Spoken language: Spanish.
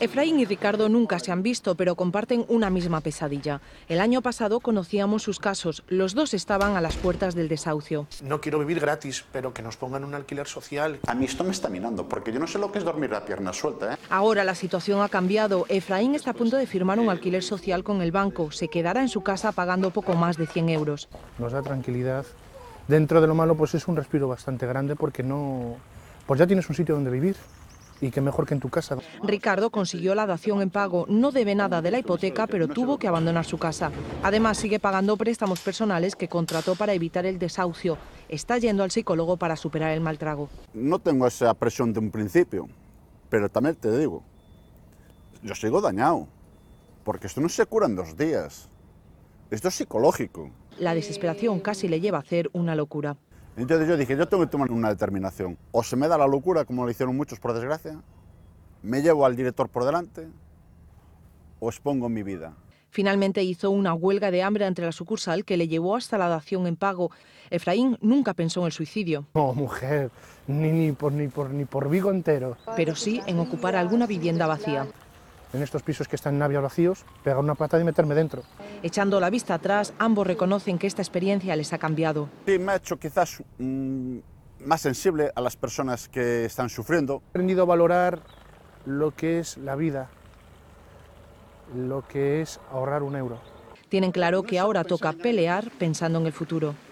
Efraín y Ricardo nunca se han visto, pero comparten una misma pesadilla. El año pasado conocíamos sus casos. Los dos estaban a las puertas del desahucio. No quiero vivir gratis, pero que nos pongan un alquiler social. A mí esto me está minando, porque yo no sé lo que es dormir la pierna suelta. ¿eh? Ahora la situación ha cambiado. Efraín está a punto de firmar un alquiler social con el banco. Se quedará en su casa pagando poco más de 100 euros. Nos da tranquilidad. Dentro de lo malo, pues es un respiro bastante grande porque no... Pues ya tienes un sitio donde vivir y qué mejor que en tu casa. Ricardo consiguió la dación en pago, no debe nada de la hipoteca, pero tuvo que abandonar su casa. Además, sigue pagando préstamos personales que contrató para evitar el desahucio. Está yendo al psicólogo para superar el mal trago. No tengo esa presión de un principio, pero también te digo, yo sigo dañado, porque esto no se cura en dos días. Esto es psicológico. La desesperación casi le lleva a hacer una locura. Entonces yo dije, yo tengo que tomar una determinación. O se me da la locura, como lo hicieron muchos por desgracia, me llevo al director por delante, o expongo mi vida. Finalmente hizo una huelga de hambre entre la sucursal que le llevó hasta la dación en pago. Efraín nunca pensó en el suicidio. No, mujer, ni, ni, por, ni, por, ni por Vigo entero. Pero sí en ocupar alguna vivienda vacía. En estos pisos que están en vacíos, pegar una pata y meterme dentro. Echando la vista atrás, ambos reconocen que esta experiencia les ha cambiado. me ha hecho quizás mm, más sensible a las personas que están sufriendo. He aprendido a valorar lo que es la vida, lo que es ahorrar un euro. Tienen claro que ahora toca pelear pensando en el futuro.